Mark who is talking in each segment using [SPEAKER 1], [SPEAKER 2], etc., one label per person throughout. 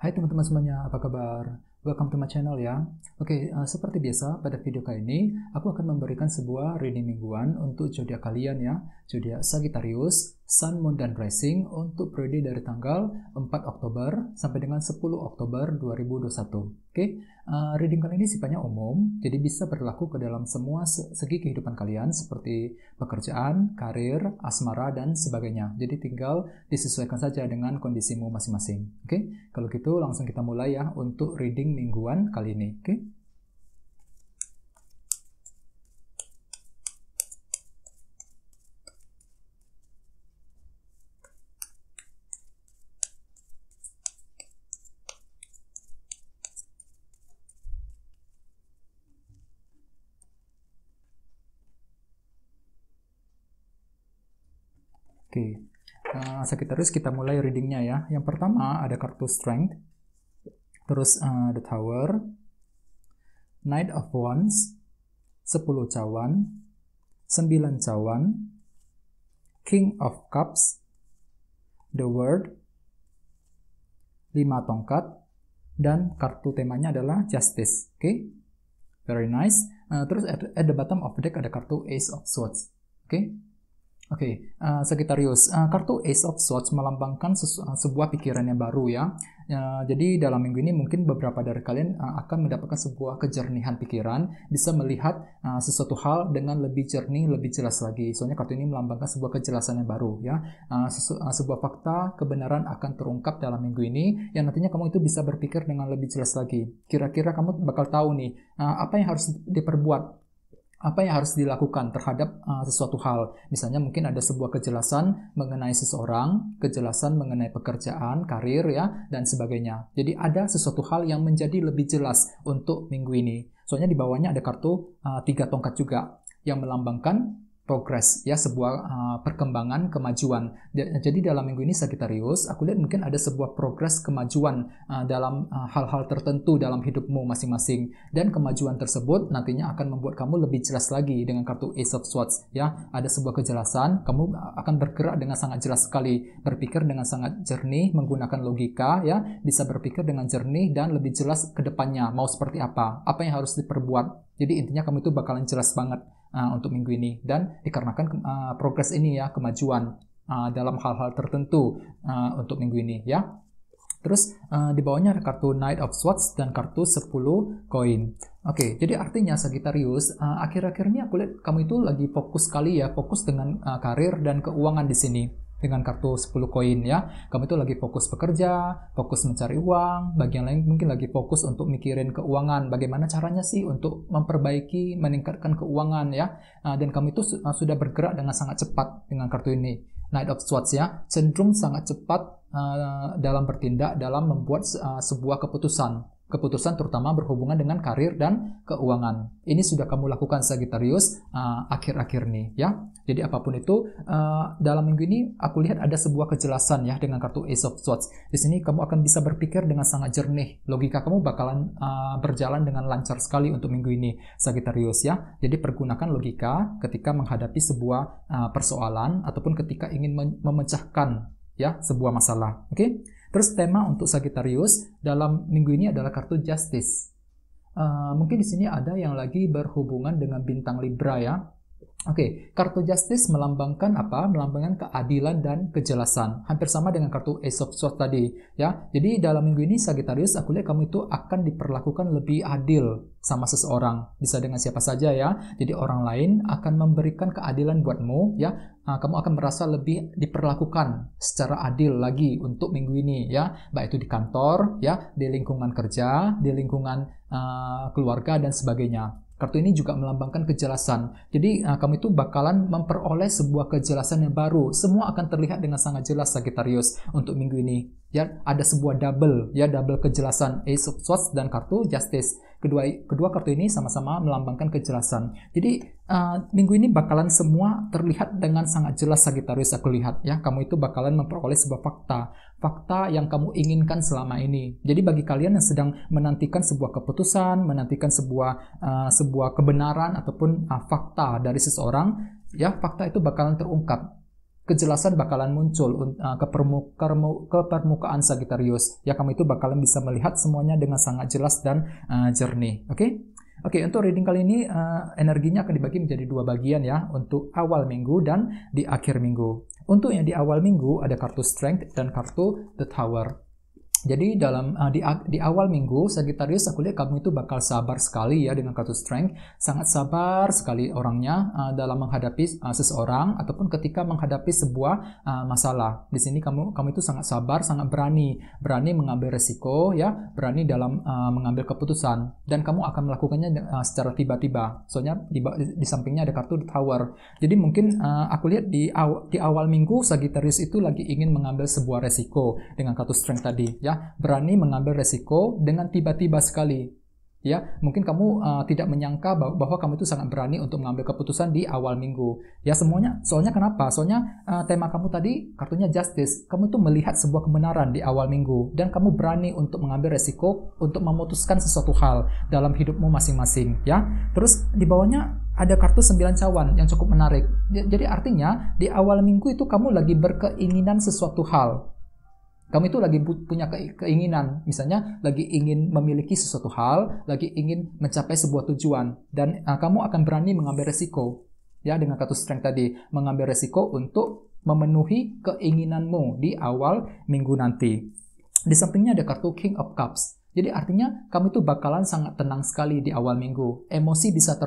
[SPEAKER 1] Hai teman-teman semuanya, apa kabar? Welcome to my channel ya. Oke, okay, uh, eh, seperti biasa pada video kali ini aku akan memberikan sebuah reading mingguan untuk zodiak kalian ya, zodiak Sagittarius, Sun, Moon dan Rising untuk periode dari tanggal 4 Oktober sampai dengan 10 Oktober 2021. Oke, okay? Eh, reading kali ini sifatnya umum, jadi bisa berlaku ke dalam semua segi kehidupan kalian seperti pekerjaan, karir, asmara, dan sebagainya. Jadi tinggal disesuaikan saja dengan kondisimu masing-masing. Oke, okay? kalau gitu langsung kita mulai ya untuk reading mingguan kali ini. Oke. Okay? Oke, uh, terus kita mulai readingnya ya. Yang pertama ada kartu Strength, terus uh, eh, The Tower, Knight of Wands, 10 cawan, 9 cawan, King of Cups, The world, 5 tongkat, dan kartu temanya adalah Justice. Oke, okay? very nice. Uh, terus at, at the bottom of the deck ada kartu Ace of Swords. Oke. Okay? Oke, okay, uh, eh, Sagittarius, uh, kartu Ace of Swords melambangkan eh, sebuah pikiran yang baru ya. Uh, jadi dalam minggu ini mungkin beberapa dari kalian uh, akan mendapatkan sebuah kejernihan pikiran, bisa melihat uh, sesuatu hal dengan lebih jernih, lebih jelas lagi. Soalnya kartu ini melambangkan sebuah kejelasan yang baru ya. Uh, uh, sebuah fakta kebenaran akan terungkap dalam minggu ini, yang nantinya kamu itu bisa berpikir dengan lebih jelas lagi. Kira-kira kamu bakal tahu nih uh, apa yang harus diperbuat apa yang harus dilakukan terhadap uh, sesuatu hal. Misalnya mungkin ada sebuah kejelasan mengenai seseorang, kejelasan mengenai pekerjaan, karir ya dan sebagainya. Jadi ada sesuatu hal yang menjadi lebih jelas untuk minggu ini. Soalnya di bawahnya ada kartu uh, tiga tongkat juga yang melambangkan progress ya sebuah uh, perkembangan kemajuan. Jadi dalam minggu ini Sagittarius, aku lihat mungkin ada sebuah progres kemajuan uh, dalam eh, hal-hal uh, tertentu dalam hidupmu masing-masing dan kemajuan tersebut nantinya akan membuat kamu lebih jelas lagi dengan kartu Ace of Swords ya. Ada sebuah kejelasan, kamu akan bergerak dengan sangat jelas sekali, berpikir dengan sangat jernih menggunakan logika ya, bisa berpikir dengan jernih dan lebih jelas ke depannya mau seperti apa, apa yang harus diperbuat jadi intinya kamu itu bakalan jelas banget uh, untuk minggu ini dan dikarenakan uh, progres ini ya kemajuan uh, dalam hal-hal tertentu uh, untuk minggu ini ya. Terus uh, di bawahnya ada kartu Knight of Swords dan kartu 10 koin. Oke, okay, jadi artinya Sagittarius, uh, akhir-akhir ini aku lihat kamu itu lagi fokus sekali ya, fokus dengan uh, karir dan keuangan di sini dengan kartu 10 koin ya. Kamu itu lagi fokus bekerja, fokus mencari uang, bagian lain mungkin lagi fokus untuk mikirin keuangan, bagaimana caranya sih untuk memperbaiki, meningkatkan keuangan ya. Ah, dan kamu itu ah, sudah bergerak dengan sangat cepat dengan kartu ini. Knight of Swords ya, cenderung sangat cepat uh, dalam bertindak, dalam membuat uh, sebuah keputusan keputusan terutama berhubungan dengan karir dan keuangan. Ini sudah kamu lakukan Sagittarius eh, akhir-akhir uh, nih ya. Jadi apapun itu uh, dalam minggu ini aku lihat ada sebuah kejelasan ya dengan kartu Ace of Swords. Di sini kamu akan bisa berpikir dengan sangat jernih. Logika kamu bakalan uh, berjalan dengan lancar sekali untuk minggu ini Sagittarius ya. Jadi pergunakan logika ketika menghadapi sebuah uh, persoalan ataupun ketika ingin memecahkan ya sebuah masalah. Oke? Okay? Terus tema untuk Sagittarius dalam minggu ini adalah kartu Justice. Uh, mungkin di sini ada yang lagi berhubungan dengan bintang Libra ya. Oke, okay, kartu justice melambangkan apa? Melambangkan keadilan dan kejelasan. Hampir sama dengan kartu Ace of Swords tadi, ya. Jadi dalam minggu ini Sagittarius, aku lihat kamu itu akan diperlakukan lebih adil sama seseorang, bisa dengan siapa saja ya. Jadi orang lain akan memberikan keadilan buatmu, ya. Nah, kamu akan merasa lebih diperlakukan secara adil lagi untuk minggu ini, ya. Baik itu di kantor, ya, di lingkungan kerja, di lingkungan uh, keluarga dan sebagainya. Kartu ini juga melambangkan kejelasan. Jadi nah, kamu itu bakalan memperoleh sebuah kejelasan yang baru. Semua akan terlihat dengan sangat jelas Sagittarius untuk minggu ini ya ada sebuah double ya double kejelasan Ace of Swords dan kartu Justice kedua kedua kartu ini sama-sama melambangkan kejelasan jadi uh, minggu ini bakalan semua terlihat dengan sangat jelas Sagittarius aku lihat ya kamu itu bakalan memperoleh sebuah fakta fakta yang kamu inginkan selama ini jadi bagi kalian yang sedang menantikan sebuah keputusan menantikan sebuah uh, sebuah kebenaran ataupun uh, fakta dari seseorang ya fakta itu bakalan terungkap kejelasan bakalan muncul uh, ke, permukaan Sagittarius. Ya, kamu itu bakalan bisa melihat semuanya dengan sangat jelas dan uh, jernih. Oke? Okay? Oke, okay, untuk reading kali ini uh, energinya akan dibagi menjadi dua bagian ya, untuk awal minggu dan di akhir minggu. Untuk yang di awal minggu ada kartu Strength dan kartu The Tower. Jadi dalam uh, di, di awal minggu Sagittarius aku lihat kamu itu bakal sabar sekali ya dengan kartu strength, sangat sabar sekali orangnya uh, dalam menghadapi uh, seseorang ataupun ketika menghadapi sebuah uh, masalah. Di sini kamu kamu itu sangat sabar, sangat berani, berani mengambil resiko ya, berani dalam uh, mengambil keputusan dan kamu akan melakukannya uh, secara tiba-tiba. Soalnya di, di sampingnya ada kartu Tower. Jadi mungkin uh, aku lihat di aw, di awal minggu Sagittarius itu lagi ingin mengambil sebuah resiko dengan kartu strength tadi ya ya berani mengambil resiko dengan tiba-tiba sekali ya mungkin kamu uh, tidak menyangka bahwa, bahwa kamu itu sangat berani untuk mengambil keputusan di awal minggu ya semuanya soalnya kenapa soalnya uh, tema kamu tadi kartunya justice kamu itu melihat sebuah kebenaran di awal minggu dan kamu berani untuk mengambil resiko untuk memutuskan sesuatu hal dalam hidupmu masing-masing ya terus di bawahnya ada kartu sembilan cawan yang cukup menarik. Jadi artinya di awal minggu itu kamu lagi berkeinginan sesuatu hal kamu itu lagi punya keinginan, misalnya lagi ingin memiliki sesuatu hal, lagi ingin mencapai sebuah tujuan, dan uh, kamu akan berani mengambil resiko, ya dengan kartu strength tadi, mengambil resiko untuk memenuhi keinginanmu di awal minggu nanti. Di sampingnya ada kartu King of Cups. Jadi artinya kamu itu bakalan sangat tenang sekali di awal minggu. Emosi bisa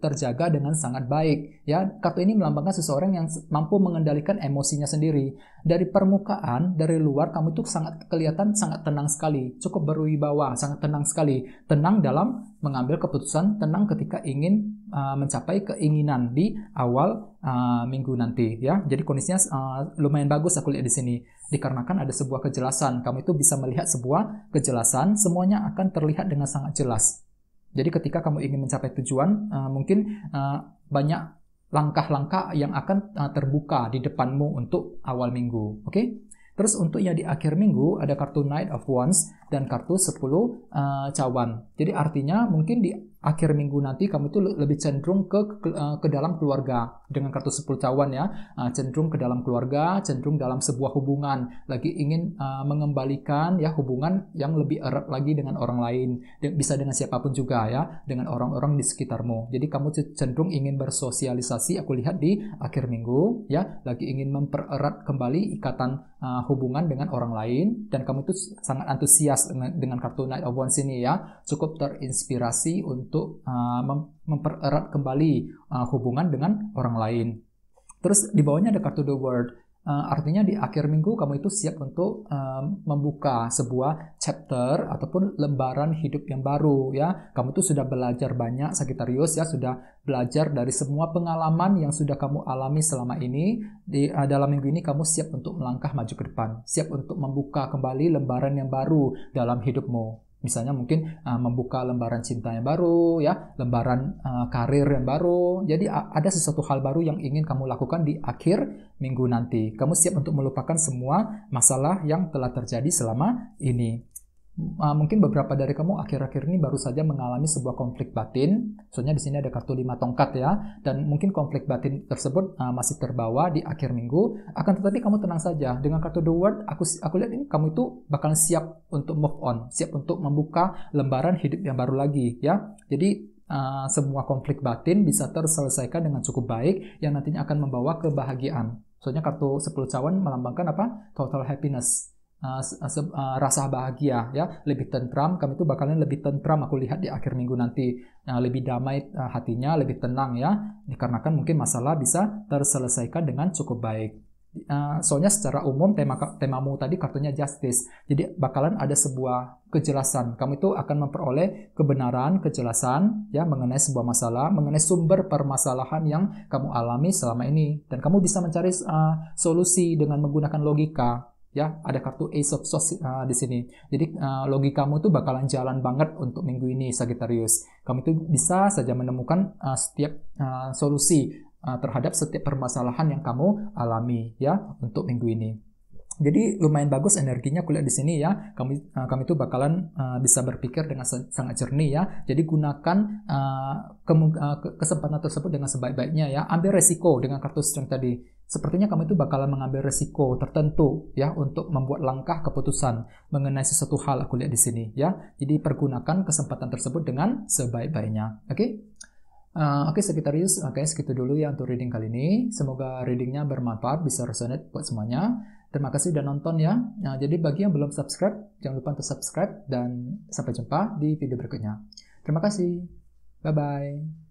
[SPEAKER 1] terjaga, dengan sangat baik. Ya, kartu ini melambangkan seseorang yang mampu mengendalikan emosinya sendiri. Dari permukaan, dari luar kamu itu sangat kelihatan sangat tenang sekali, cukup berwibawa, sangat tenang sekali. Tenang dalam mengambil keputusan, tenang ketika ingin uh, mencapai keinginan di awal uh, minggu nanti ya. Jadi kondisinya uh, lumayan bagus aku lihat di sini. Dikarenakan ada sebuah kejelasan, kamu itu bisa melihat sebuah kejelasan, semuanya akan terlihat dengan sangat jelas. Jadi ketika kamu ingin mencapai tujuan, eh, mungkin eh, banyak langkah-langkah yang akan eh, terbuka di depanmu untuk awal minggu, oke? Okay? Terus untuk yang di akhir minggu ada kartu Knight of Wands dan kartu 10 uh, eh, cawan. Jadi artinya mungkin di akhir minggu nanti kamu itu lebih cenderung ke ke, ke eh, dalam keluarga dengan kartu 10 cawan ya, uh, cenderung ke dalam keluarga, cenderung dalam sebuah hubungan, lagi ingin uh, mengembalikan ya hubungan yang lebih erat lagi dengan orang lain, De bisa dengan siapapun juga ya, dengan orang-orang di sekitarmu. Jadi kamu cenderung ingin bersosialisasi aku lihat di akhir minggu ya, lagi ingin mempererat kembali ikatan uh, hubungan dengan orang lain dan kamu itu sangat antusias antusias dengan, dengan kartu Knight of Wands ini ya, cukup terinspirasi untuk uh, mem mempererat kembali uh, hubungan dengan orang lain. Terus di bawahnya ada kartu The World. Eh, artinya di akhir minggu kamu itu siap untuk um, membuka sebuah chapter ataupun lembaran hidup yang baru ya. Kamu itu sudah belajar banyak Sagittarius ya, sudah belajar dari semua pengalaman yang sudah kamu alami selama ini. Di uh, dalam minggu ini kamu siap untuk melangkah maju ke depan, siap untuk membuka kembali lembaran yang baru dalam hidupmu misalnya mungkin uh, membuka lembaran cinta yang baru ya lembaran uh, karir yang baru jadi ada sesuatu hal baru yang ingin kamu lakukan di akhir minggu nanti kamu siap untuk melupakan semua masalah yang telah terjadi selama ini uh, mungkin beberapa dari kamu akhir-akhir ini baru saja mengalami sebuah konflik batin. Soalnya di sini ada kartu lima tongkat ya, dan mungkin konflik batin tersebut uh, masih terbawa di akhir minggu. Akan tetapi kamu tenang saja dengan kartu the world. Aku aku lihat ini kamu itu bakalan siap untuk move on, siap untuk membuka lembaran hidup yang baru lagi ya. Jadi Uh, semua konflik batin bisa terselesaikan dengan cukup baik yang nantinya akan membawa kebahagiaan. Soalnya kartu 10 cawan melambangkan apa? Total happiness. Ah, ah, ah, rasa bahagia ya lebih tentram kami itu bakalan lebih tentram aku lihat di akhir minggu nanti uh, lebih damai hatinya lebih tenang ya dikarenakan mungkin masalah bisa terselesaikan dengan cukup baik soalnya secara umum tema temamu tadi kartunya justice jadi bakalan ada sebuah kejelasan kamu itu akan memperoleh kebenaran kejelasan ya mengenai sebuah masalah mengenai sumber permasalahan yang kamu alami selama ini dan kamu bisa mencari uh, solusi dengan menggunakan logika ya ada kartu Ace of Swords uh, di sini. Jadi uh, logi kamu tuh bakalan jalan banget untuk minggu ini Sagittarius. Kamu itu bisa saja menemukan uh, setiap uh, solusi uh, terhadap setiap permasalahan yang kamu alami ya untuk minggu ini. Jadi lumayan bagus energinya kulihat di sini ya. Kami uh, kami itu bakalan uh, bisa berpikir dengan sangat jernih ya. Jadi gunakan uh, kesempatan tersebut dengan sebaik-baiknya ya. Ambil resiko dengan kartu strength tadi sepertinya kamu itu bakalan mengambil resiko tertentu ya untuk membuat langkah keputusan mengenai sesuatu hal aku lihat di sini ya. Jadi pergunakan kesempatan tersebut dengan sebaik-baiknya. Oke? Okay? Uh, eh, Oke, okay, oke okay, segitu dulu ya untuk reading kali ini. Semoga readingnya bermanfaat, bisa resonate buat semuanya. Terima kasih sudah nonton ya. Nah, jadi bagi yang belum subscribe, jangan lupa untuk subscribe dan sampai jumpa di video berikutnya. Terima kasih. Bye-bye.